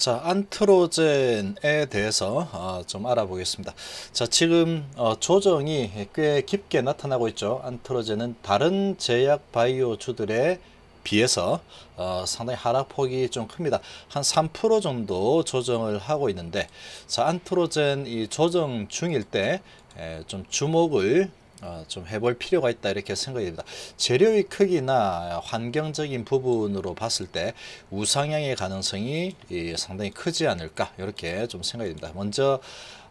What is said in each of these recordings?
자, 안트로젠에 대해서 어, 좀 알아보겠습니다. 자, 지금 어, 조정이 꽤 깊게 나타나고 있죠. 안트로젠은 다른 제약 바이오주들의 비해서 어, 상당히 하락폭이 좀 큽니다. 한 3% 정도 조정을 하고 있는데 자, 안트로젠 이 조정 중일 때 좀 주목을 어, 좀 해볼 필요가 있다 이렇게 생각이 듭니다. 재료의 크기나 환경적인 부분으로 봤을 때 우상향의 가능성이 상당히 크지 않을까 이렇게 좀 생각이 듭니다. 먼저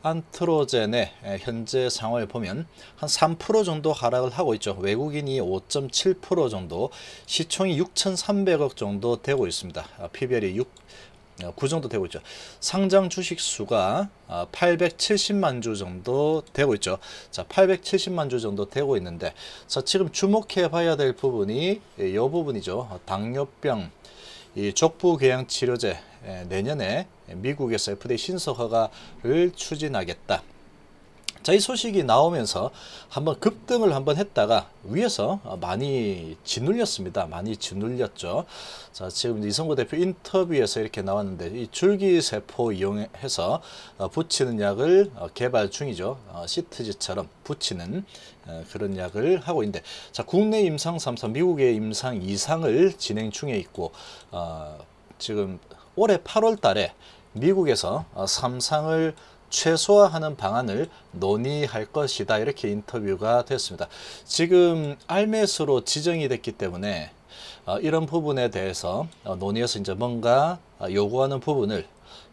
안트로젠의 현재 상황을 보면 한 3% 정도 하락을 하고 있죠. 외국인이 5.7% 정도, 시총이 6,300억 정도 되고 있습니다. PBR이 아, 6, 어, 구 정도 되고 있죠. 상장 주식 수가 870만 어, 주 정도 되고 있죠. 자, 870만 주 정도 되고 있는데, 자, 지금 주목해 봐야 될 부분이 이 예, 부분이죠. 어, 당뇨병, 이 족부궤양 치료제, 예, 내년에 미국에서 FDA 신속허가를 추진하겠다. 자이 소식이 나오면서 한번 급등을 한번 했다가 위에서 어, 많이 짓눌렸습니다. 많이 짓눌렸죠. 자 지금 이성구 대표 인터뷰에서 이렇게 나왔는데 이 줄기세포 이용해서 어, 붙이는 약을 어, 개발 중이죠. 시트지처럼 붙이는 그런 약을 하고 있는데 자 국내 임상 3상 미국의 임상 2상을 진행 중에 있고 어, 지금 올해 8월 달에 미국에서 3상을 최소화하는 방안을 논의할 것이다 이렇게 인터뷰가 됐습니다. 지금 알매수로 지정이 됐기 때문에 어, 이런 부분에 대해서 어, 논의해서 이제 뭔가 어, 요구하는 부분을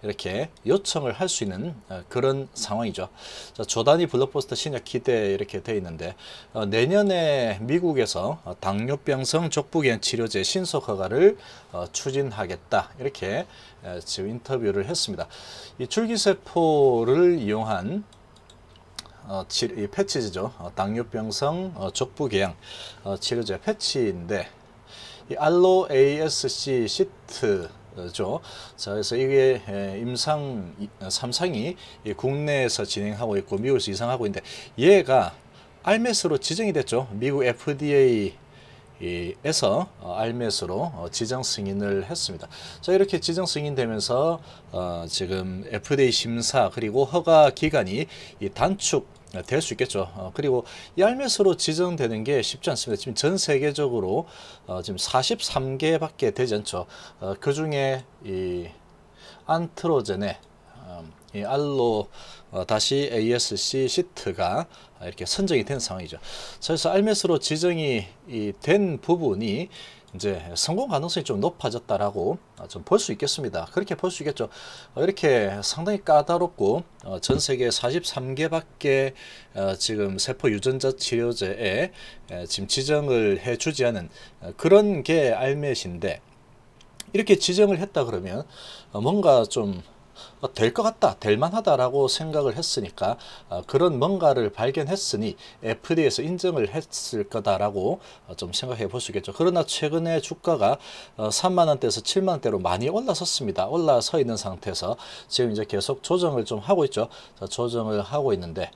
이렇게 요청을 할 수 있는 어, 그런 상황이죠. 자, 조단이 블록버스터 신약 기대 이렇게 돼 있는데 어, 내년에 미국에서 어, 당뇨병성 족부 g e 치료제 신속 허가를 어, 추진하겠다 이렇게 에, 어, 지금 인터뷰를 했습니다. 이 줄기세포를 이용한 어, 치, 이 패치죠. 어, 당뇨병성 어, 족부궤양 어, 치료제 패치인데 이 알로 ASC 시트 거죠. 자, 그래서 이게 임상 아, 삼상이 국내에서 진행하고 있고 미국에서 이상하고 있는데 얘가 알메스로 지정이 됐죠. 미국 FDA 에서 어, 알메스로 어, 지정 승인을 했습니다. 자 이렇게 지정 승인되면서 어, 지금 FDA 심사 그리고 허가 기간이 단축 네, 될수 있겠죠. 어, 그리고 얄매스로 지정되는 게 쉽지 않습니다. 지금 전 세계적으로 어, 지금 43개밖에 되지 않죠. 어, 그 중에 이 안트로젠의 음, 이 알로 다시 ASC 시트가 이렇게 선정이 된 상황이죠. 그래서 알메스로 지정이 된 부분이 이제 성공 가능성이 좀 높아졌다라고 어, 좀볼 수 있겠습니다. 그렇게 볼 수 있겠죠. 어, 이렇게 상당히 까다롭고 어, 전 세계 43개밖에 지금 세포 유전자 치료제에 지금 지정을 해주지 않은 그런 게알 m 인데 이렇게 지정을 했다 그러면 뭔가 좀 어, 될것 같다, 될 만하다라고 생각을 했으니까 어, 그런 뭔가를 발견했으니 FD에서 인정을 했을 거다라고 어, 좀 생각해 볼 수 있겠죠. 그러나 최근에 주가가 3만 원대에서 7만 원대로 많이 올라섰습니다. 올라서 있는 상태에서 지금 이제 계속 조정을 좀 하고 있죠. 조정을 하고 있는데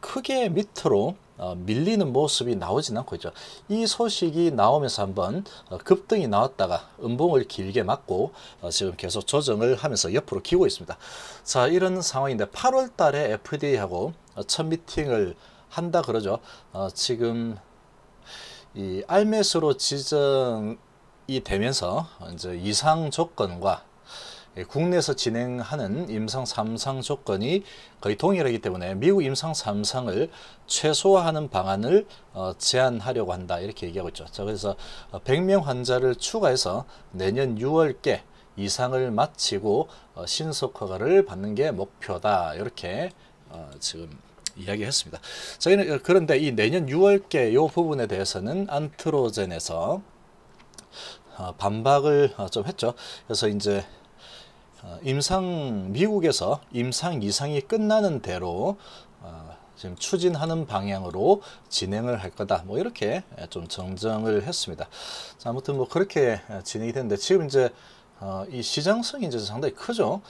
크게 밑으로 어, 밀리는 모습이 나오진 않고 있죠. 이 소식이 나오면서 한번 어, 급등이 나왔다가 음봉을 길게 맞고 어, 지금 계속 조정을 하면서 옆으로 기고 있습니다. 자 이런 상황인데 8월 달에 FDA하고 어, 첫 미팅을 한다 그러죠. 어, 지금 이 알매수로 지정이 되면서 이제 이상 조건과 예, 국내에서 진행하는 임상 3상 조건이 거의 동일하기 때문에 미국 임상 3상을 최소화하는 방안을 어, 제안하려고 한다 이렇게 얘기하고 있죠. 자, 그래서 100명 어, 환자를 추가해서 내년 6월께 이상을 마치고 어, 신속 허가를 받는 게 목표다 이렇게 지금 이야기했습니다. 저희는 그런데 이 내년 6월께 이 부분에 대해서는 안트로젠에서 반박을 좀 했죠. 그래서 이제 어, 임상 미국에서 임상 이상이 끝나는 대로 어, 지금 추진하는 방향으로 진행을 할 거다. 뭐 이렇게 예, 좀 정정을 했습니다. 자, 아무튼 뭐 그렇게 예, 진행이 됐는데 지금 이제 어, 이 시장성이 이제 상당히 크죠.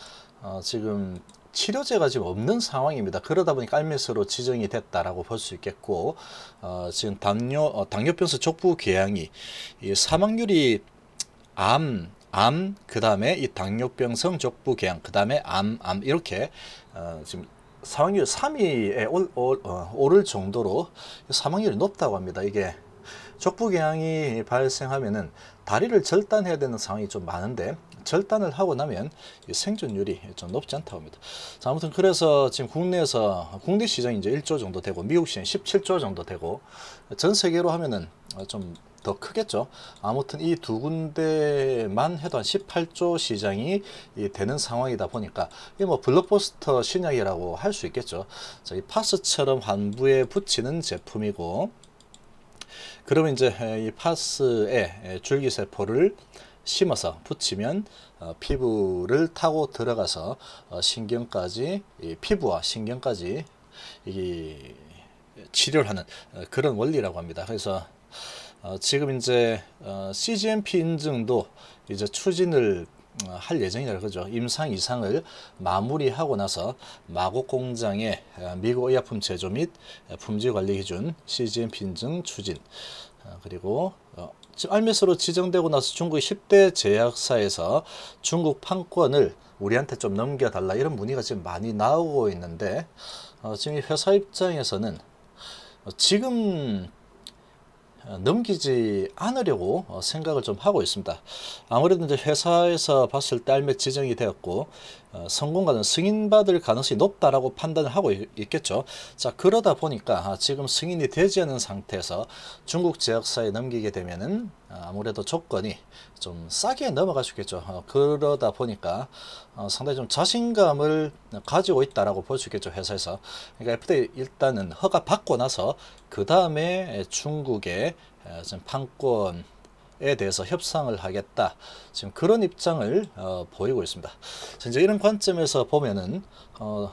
지금 치료제가 지금 없는 상황입니다. 그러다 보니깔 알메스로 지정이 됐다라고 볼 수 있겠고 지금 당뇨 당뇨병수 족부 궤양이 사망률이 암 암, 그 다음에 이 당뇨병성 족부궤양, 그 다음에 암, 암 이렇게 어, 지금 사망률 3위에 올, 올, 어, 오를 정도로 사망률이 높다고 합니다. 이게 족부궤양이 발생하면은 다리를 절단해야 되는 상황이 좀 많은데 절단을 하고 나면 생존율이 좀 높지 않다고 합니다. 자, 아무튼 그래서 지금 국내에서 국내 시장이 이제 1조 정도 되고 미국 시장이 17조 정도 되고 전 세계로 하면은 좀더 크겠죠. 아무튼 이 두 군데만 해도 한 18조 시장이 되는 상황이다 보니까 이뭐 블록버스터 신약이라고 할 수 있겠죠. 자, 이 파스처럼 환부에 붙이는 제품이고 그러면 이제 이 파스에 줄기세포를 심어서 붙이면 어, 피부를 타고 들어가서 어, 신경까지 피부와 신경까지 이 치료를 하는 어, 그런 원리라고 합니다. 그래서 어, 지금 이제 어, CGMP 인증도 이제 추진을 어, 할 예정이라 그죠. 임상 이상을 마무리하고 나서 마곡 공장의 어, 미국 의약품 제조 및 품질 관리 기준 CGMP 인증 추진 어, 그리고 알메스로 지정되고 나서 중국 10대 제약사에서 중국 판권을 우리한테 좀 넘겨달라 이런 문의가 지금 많이 나오고 있는데 어, 지금 회사 입장에서는 지금 넘기지 않으려고 어, 생각을 좀 하고 있습니다. 아무래도 이제 회사에서 봤을 때 알맥 지정이 되었고 어, 성공과는 승인받을 가능성이 높다라고 판단을 하고 있겠죠. 자 그러다 보니까 아, 지금 승인이 되지 않은 상태에서 중국 제약사에 넘기게 되면은 아무래도 조건이 좀 싸게 넘어갈 수 있겠죠. 어, 그러다 보니까 어, 상당히 좀 자신감을 가지고 있다라고 볼 수 있겠죠. 회사에서. 그러니까 FDA 일단은 허가 받고 나서 그 다음에 중국의 판권 에 대해서 협상을 하겠다. 지금 그런 입장을 어, 보이고 있습니다. 이제 이런 관점에서 보면은 어,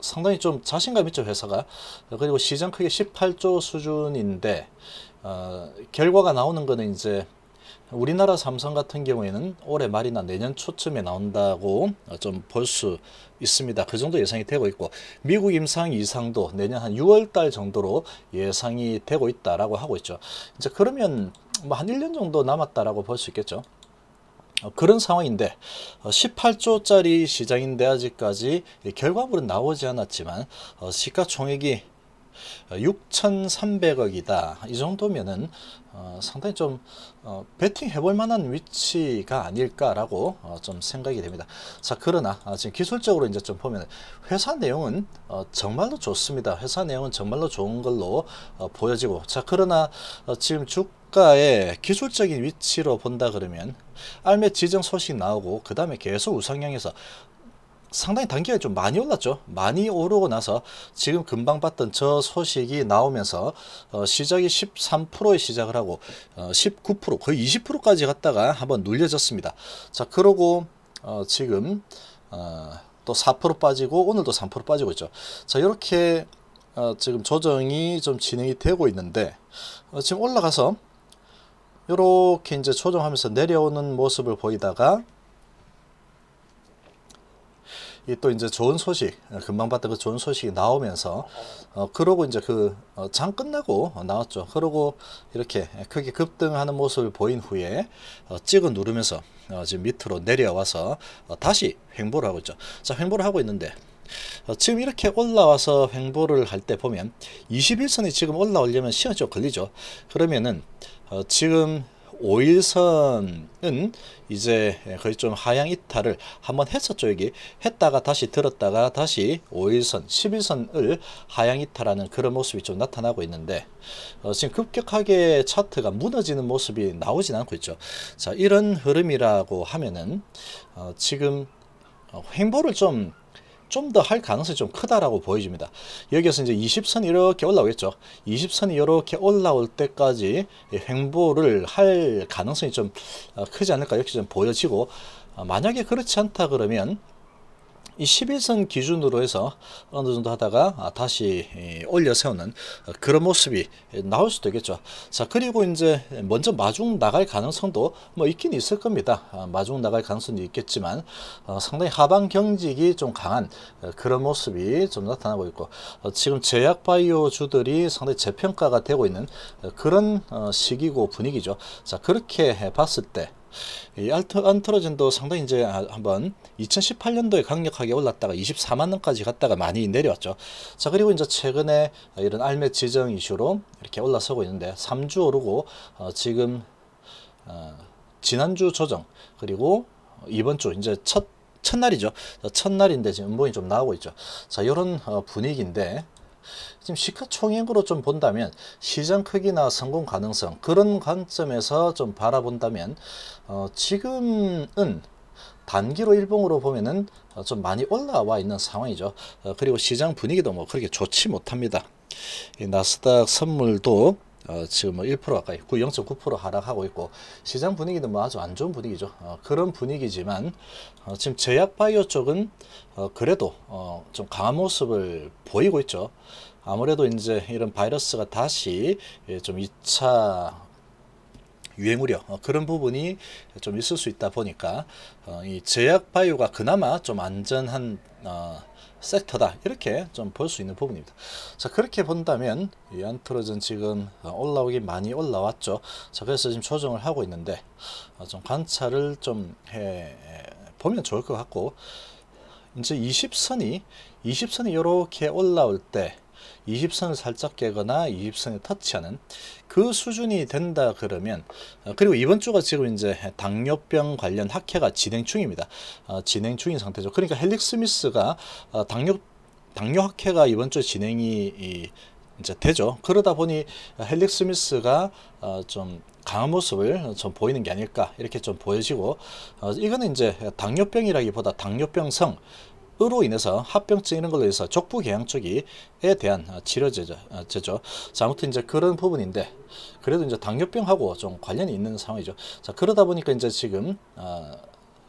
상당히 좀 자신감 있죠 회사가 그리고 시장 크기 18조 수준인데 어, 결과가 나오는 거는 이제 우리나라 삼성 같은 경우에는 올해 말이나 내년 초쯤에 나온다고 어, 좀볼 수 있습니다. 그 정도 예상이 되고 있고 미국 임상 이상도 내년 한 6월 달 정도로 예상이 되고 있다라고 하고 있죠. 이제 그러면 뭐 한 1년 정도 남았다라고 볼 수 있겠죠. 어, 그런 상황인데 18조짜리 어, 시장인데 아직까지 결과물은 나오지 않았지만 시가총액이 6,300억이다. 이 정도면은 어, 상당히 좀 어, 배팅해 볼 만한 위치가 아닐까라고 어, 좀 생각이 됩니다. 자 그러나 아, 지금 기술적으로 이제 좀 보면 회사 내용은 어, 정말로 좋습니다. 회사 내용은 정말로 좋은 걸로 어, 보여지고 자 그러나 어, 지금 주가의 기술적인 위치로 본다 그러면 알매 지정 소식 나오고 그 다음에 계속 우상향해서 상당히 단기간에 좀 많이 올랐죠. 많이 오르고 나서 지금 금방 봤던 저 소식이 나오면서 어, 시작이 13%에 시작을 하고 어, 19% 거의 20%까지 갔다가 한번 눌려졌습니다. 자 그러고 어, 지금 어, 또4% 빠지고 오늘도 3% 빠지고 있죠. 자 이렇게 어, 지금 조정이 좀 진행이 되고 있는데 어, 지금 올라가서 이렇게 이제 조정하면서 내려오는 모습을 보이다가 이또 이제 좋은 소식 금방 봤던 그 좋은 소식이 나오면서 어, 그러고 이제 그장 어, 끝나고 나왔죠. 그러고 이렇게 크게 급등하는 모습을 보인 후에 어, 찍어 누르면서 어, 지금 밑으로 내려와서 어, 다시 횡보를 하고 있죠. 자 횡보를 하고 있는데 어, 지금 이렇게 올라와서 횡보를 할 때 보면 21선이 지금 올라오려면 시간이 좀 걸리죠. 그러면은 어, 지금 5일선은 이제 거의 좀 하향 이탈을 한번 했었죠. 여기 했다가 다시 들었다가 다시 5일선, 11선을 하향 이탈하는 그런 모습이 좀 나타나고 있는데 어, 지금 급격하게 차트가 무너지는 모습이 나오진 않고 있죠. 자, 이런 흐름이라고 하면은 어, 지금 어, 횡보를 좀 좀더할 가능성이 좀 크다라고 보여집니다. 여기에서 이제 20선이 이렇게 올라오겠죠. 20선이 이렇게 올라올 때까지 횡보를 할 가능성이 좀 어, 크지 않을까 이렇게 좀 보여지고 어, 만약에 그렇지 않다 그러면 이 11선 기준으로 해서 어느 정도 하다가 다시 올려 세우는 그런 모습이 나올 수도 있겠죠. 자 그리고 이제 먼저 마중 나갈 가능성도 뭐 있긴 있을 겁니다. 아, 마중 나갈 가능성도 있겠지만 어, 상당히 하방 경직이 좀 강한 어, 그런 모습이 좀 나타나고 있고 어, 지금 제약바이오 주들이 상당히 재평가가 되고 있는 그런 시기고 분위기죠. 자 그렇게 봤을 때이 알트 안트로젠도 상당히 이제 아, 한번 2018년도에 강력하게 올랐다가 24만 원까지 갔다가 많이 내려왔죠. 자 그리고 이제 최근에 이런 알매 지정 이슈로 이렇게 올라서고 있는데 3주 오르고 어, 지금 어, 지난주 조정 그리고 이번 주 이제 첫 첫날이죠. 첫날인데 지금 음봉이 좀 나오고 있죠. 자, 이런 어, 분위기인데 지금 시가총액으로 좀 본다면 시장 크기나 성공 가능성 그런 관점에서 좀 바라본다면 어, 지금은 단기로 일봉으로 보면은 어, 좀 많이 올라와 있는 상황이죠. 어, 그리고 시장 분위기도 뭐 그렇게 좋지 못합니다. 나스닥 선물도 어, 지금 뭐 1% 가까이 0.9% 하락하고 있고 시장 분위기는 뭐 아주 안 좋은 분위기죠. 어, 그런 분위기지만 어, 지금 제약바이오 쪽은 어, 그래도 어, 좀 강한 모습을 보이고 있죠. 아무래도 이제 이런 바이러스가 다시 예, 좀 2차 유행 우려 어, 그런 부분이 좀 있을 수 있다 보니까 어, 이 제약 바이오가 그나마 좀 안전한 어, 섹터다 이렇게 좀 볼 수 있는 부분입니다 자 그렇게 본다면 이 안트로젠 지금 어, 올라오기 많이 올라왔죠 자 그래서 지금 조정을 하고 있는데 어, 좀 관찰을 좀 해 보면 좋을 것 같고 이제 20선이 20선이 이렇게 올라올 때 20선을 살짝 깨거나 20선에 터치하는 그 수준이 된다 그러면 어, 그리고 이번 주가 지금 이제 당뇨병 관련 학회가 진행 중입니다. 어, 진행 중인 상태죠. 그러니까 헬릭 스미스가 어, 당뇨 당뇨 학회가 이번 주 진행이 이제 되죠. 그러다 보니 헬릭 스미스가 좀 강한 모습을 좀 보이는 게 아닐까 이렇게 좀 보여지고 이거는 이제 당뇨병이라기보다 당뇨병성 으로 인해서 합병증 이는 걸로 인해서 족부 경향 쪽이에 대한 어, 치료제죠. 어, 자, 아무튼 이제 그런 부분인데 그래도 이제 당뇨병하고 좀 관련이 있는 상황이죠. 자, 그러다 보니까 이제 지금 어,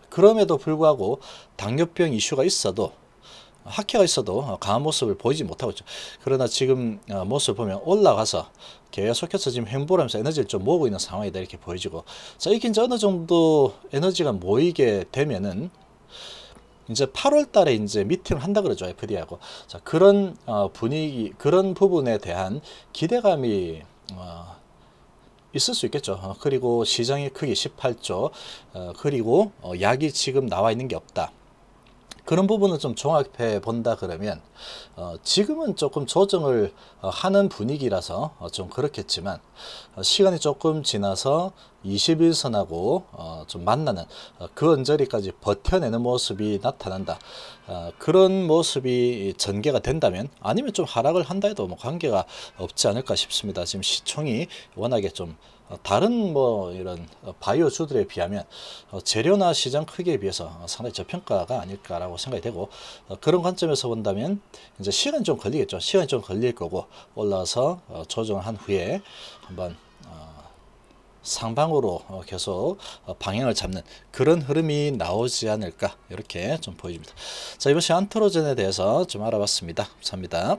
그럼에도 불구하고 당뇨병 이슈가 있어도 학회가 있어도 어, 강한 모습을 보이지 못하고 있죠. 그러나 지금 어, 모습을 보면 올라가서 계속해서 지금 행보하면서 를 에너지를 좀 모으고 있는 상황이다 이렇게 보여지고 자 이게 이제 어느 정도 에너지가 모이게 되면은 이제 8월 달에 이제 미팅을 한다 그러죠. FD하고. 자, 그런 어, 분위기, 그런 부분에 대한 기대감이 어, 있을 수 있겠죠. 어, 그리고 시장의 크기 18조, 어, 그리고 어, 약이 지금 나와 있는 게 없다. 그런 부분을 좀 종합해 본다 그러면 어, 지금은 조금 조정을 어, 하는 분위기라서 어, 좀 그렇겠지만 어, 시간이 조금 지나서 21선하고 어, 좀 만나는 어, 그 언저리까지 버텨내는 모습이 나타난다. 어, 그런 모습이 전개가 된다면 아니면 좀 하락을 한다 해도 뭐 관계가 없지 않을까 싶습니다. 지금 시총이 워낙에 좀 어, 다른 뭐 이런 어, 바이오주들에 비하면 어, 재료나 시장 크기에 비해서 상당히 저평가가 아닐까라고 생각이 되고 그런 관점에서 본다면 이제 시간좀 걸리겠죠. 시간좀 걸릴 거고 올라서 조정한 후에 한번 상방으로 계속 방향을 잡는 그런 흐름이 나오지 않을까 이렇게 좀 보여집니다. 자 이번 시간 안트로젠에 대해서 좀 알아봤습니다. 감사합니다.